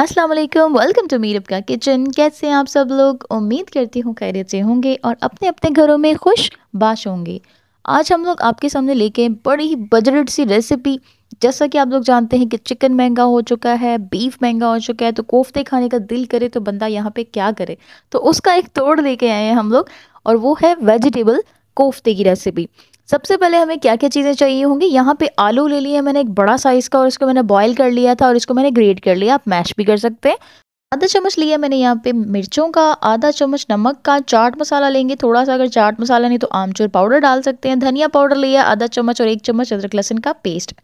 अस्सलाम वालेकुम welcome to Meerab का किचन कैसे हैं आप सब लोग उम्मीद करती हूँ खैरियत से होंगे और अपने अपने घरों में खुश बाश होंगे आज हम लोग आपके सामने लेके बड़ी ही बजट सी रेसिपी जैसा कि आप लोग जानते हैं कि चिकन महंगा हो चुका है बीफ महंगा हो चुका है तो कोफ्ते खाने का दिल करे तो बंदा यहाँ पे क्या करे तो उसका एक तोड़ लेके आए हैं हम लोग और वो है वेजिटेबल कोफ्ते की रेसिपी सबसे पहले हमें क्या क्या चीज़ें चाहिए होंगी यहाँ पे आलू ले लिए मैंने एक बड़ा साइज़ का और इसको मैंने बॉईल कर लिया था और इसको मैंने ग्रेट कर लिया आप मैश भी कर सकते हैं आधा चम्मच लिया मैंने यहाँ पे मिर्चों का आधा चम्मच नमक का चाट मसाला लेंगे थोड़ा सा अगर चाट मसाला नहीं तो आमचूर पाउडर डाल सकते हैं धनिया पाउडर लिया आधा चम्मच और एक चम्मच अदरक लहसुन का पेस्ट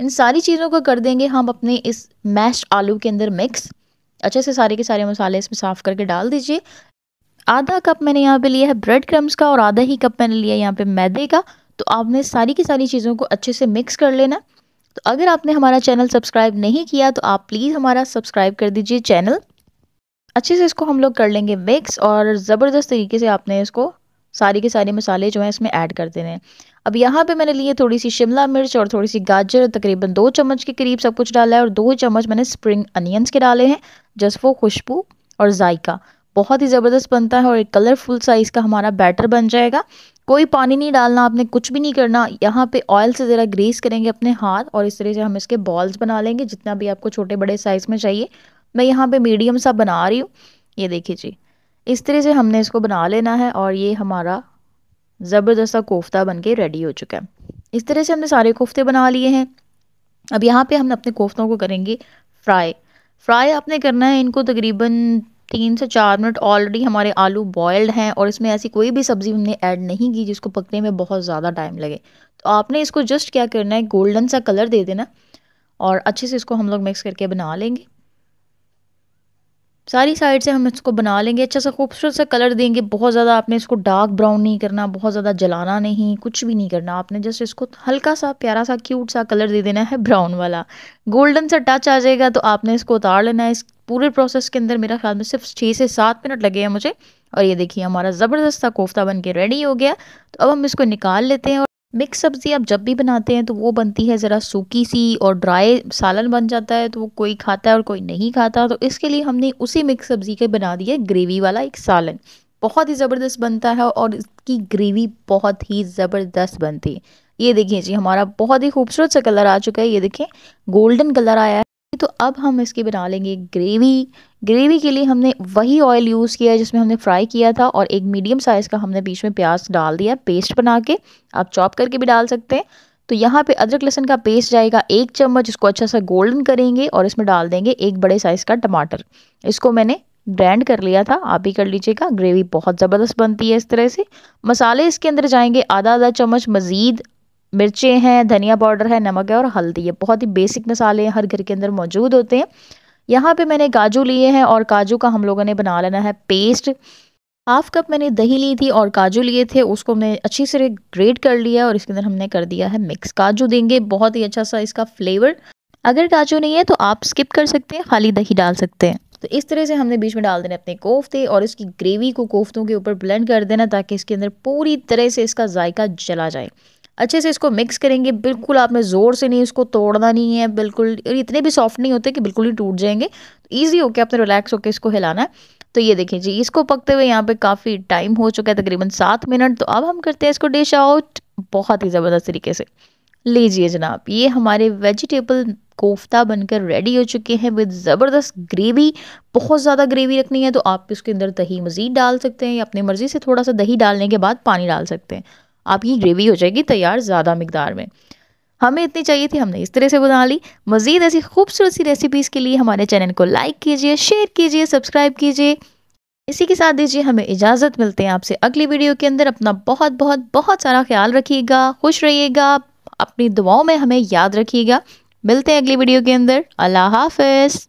इन सारी चीज़ों को कर देंगे हम अपने इस मैश आलू के अंदर मिक्स अच्छे से सारे के सारे मसाले इसमें साफ़ करके डाल दीजिए आधा कप मैंने यहाँ पे लिया है ब्रेड क्रम्स का और आधा ही कप मैंने लिया यहाँ पे मैदे का तो आपने सारी की सारी चीज़ों को अच्छे से मिक्स कर लेना तो अगर आपने हमारा चैनल सब्सक्राइब नहीं किया तो आप प्लीज़ हमारा सब्सक्राइब कर दीजिए चैनल अच्छे से इसको हम लोग कर लेंगे मिक्स और ज़बरदस्त तरीके से आपने इसको सारी के सारे मसाले जो हैं इसमें ऐड कर देने हैं अब यहाँ पे मैंने लिए थोड़ी सी शिमला मिर्च और थोड़ी सी गाजर तकरीबन दो चम्मच के करीब सब कुछ डाला है और दो चम्मच मैंने स्प्रिंग अनियंस के डाले हैं जसफो खुशबू और जायका बहुत ही ज़बरदस्त बनता है और एक कलरफुल साइज़ का हमारा बैटर बन जाएगा कोई पानी नहीं डालना आपने कुछ भी नहीं करना यहाँ पे ऑयल से ज़रा ग्रीस करेंगे अपने हाथ और इस तरह से हम इसके बॉल्स बना लेंगे जितना भी आपको छोटे बड़े साइज़ में चाहिए मैं यहाँ पे मीडियम सा बना रही हूँ ये देखिए जी इस तरह से हमने इसको बना लेना है और ये हमारा ज़बरदस्त कोफ्ता बन के रेडी हो चुका है इस तरह से हमने सारे कोफ्ते बना लिए हैं अब यहाँ पर हम अपने कोफ्तों को करेंगे फ्राई फ्राई आपने करना है इनको तकरीबन तीन से चार मिनट ऑलरेडी हमारे आलू बॉयल्ड हैं और इसमें ऐसी कोई भी सब्ज़ी हमने ऐड नहीं की जिसको पकने में बहुत ज़्यादा टाइम लगे तो आपने इसको जस्ट क्या करना है गोल्डन सा कलर दे देना और अच्छे से इसको हम लोग मिक्स करके बना लेंगे सारी साइड से हम इसको बना लेंगे अच्छा सा खूबसूरत सा कलर देंगे बहुत ज़्यादा आपने इसको डार्क ब्राउन नहीं करना बहुत ज़्यादा जलाना नहीं कुछ भी नहीं करना आपने जस्ट इसको हल्का सा प्यारा सा क्यूट सा कलर दे देना है ब्राउन वाला गोल्डन सा टच आ जाएगा तो आपने इसको उतार लेना है इस पूरे प्रोसेस के अंदर मेरा ख्याल में सिर्फ छः से सात मिनट लगे हैं मुझे और ये देखिए हमारा ज़बरदस्त सा कोफ्ता बन के रेडी हो गया तो अब हम इसको निकाल लेते हैं और मिक्स सब्ज़ी आप जब भी बनाते हैं तो वो बनती है ज़रा सूखी सी और ड्राई सालन बन जाता है तो वो कोई खाता है और कोई नहीं खाता तो इसके लिए हमने उसी मिक्स सब्ज़ी के बना दिया ग्रेवी वाला एक सालन बहुत ही ज़बरदस्त बनता है और इसकी ग्रेवी बहुत ही ज़बरदस्त बनती है ये देखिए जी हमारा बहुत ही खूबसूरत सा कलर आ चुका है ये देखें गोल्डन कलर आया है अब हम इसकी बना लेंगे ग्रेवी ग्रेवी के लिए हमने वही ऑयल यूज़ किया है जिसमें हमने फ्राई किया था और एक मीडियम साइज़ का हमने बीच में प्याज डाल दिया पेस्ट बना के आप चॉप करके भी डाल सकते हैं तो यहाँ पे अदरक लहसन का पेस्ट जाएगा एक चम्मच इसको अच्छा सा गोल्डन करेंगे और इसमें डाल देंगे एक बड़े साइज़ का टमाटर इसको मैंने ग्रैंड कर लिया था आप ही कर लीजिएगा ग्रेवी बहुत ज़बरदस्त बनती है इस तरह से मसाले इसके अंदर जाएंगे आधा आधा चम्मच मज़ीद मिर्चें हैं धनिया पाउडर है नमक है और हल्दी है बहुत ही बेसिक मसाले हर घर के अंदर मौजूद होते हैं यहाँ पे मैंने काजू लिए हैं और काजू का हम लोगों ने बना लेना है पेस्ट हाफ कप मैंने दही ली थी और काजू लिए थे उसको हमने अच्छी से ग्रेट कर लिया और इसके अंदर हमने कर दिया है मिक्स काजू देंगे बहुत ही अच्छा सा इसका फ्लेवर अगर काजू नहीं है तो आप स्किप कर सकते हैं खाली दही डाल सकते हैं तो इस तरह से हमने बीच में डाल देने अपने कोफ्ते और इसकी ग्रेवी को कोफ्तों के ऊपर ब्लेंड कर देना ताकि इसके अंदर पूरी तरह से इसका जायका जला जाए अच्छे से इसको मिक्स करेंगे बिल्कुल आपने ज़ोर से नहीं इसको तोड़ना नहीं है बिल्कुल इतने भी सॉफ्ट नहीं होते कि बिल्कुल ही टूट जाएंगे तो ईजी होकर आपने रिलैक्स होकर इसको हिलाना है तो ये देखिए जी इसको पकते हुए यहाँ पे काफ़ी टाइम हो चुका है तकरीबन सात मिनट तो अब हम करते हैं इसको डिश आउट बहुत ही ज़बरदस्त तरीके से लीजिए जनाब ये हमारे वेजिटेबल कोफ्ता बनकर रेडी हो चुके हैं विद ज़बरदस्त ग्रेवी बहुत ज़्यादा ग्रेवी रखनी है तो आप इसके अंदर दही मज़ीद डाल सकते हैं या अपनी मर्ज़ी से थोड़ा सा दही डालने के बाद पानी डाल सकते हैं आपकी ग्रेवी हो जाएगी तैयार ज़्यादा मकदार में हमें इतनी चाहिए थी हमने इस तरह से बना ली मज़ीद ऐसी खूबसूरत सी रेसिपीज़ के लिए हमारे चैनल को लाइक कीजिए शेयर कीजिए सब्सक्राइब कीजिए इसी के साथ दीजिए हमें इजाज़त मिलते हैं आपसे अगली वीडियो के अंदर अपना बहुत बहुत बहुत सारा ख्याल रखिएगा खुश रहिएगा अपनी दुआओं में हमें याद रखिएगा मिलते हैं अगली वीडियो के अंदर अल्लाह हाफिज़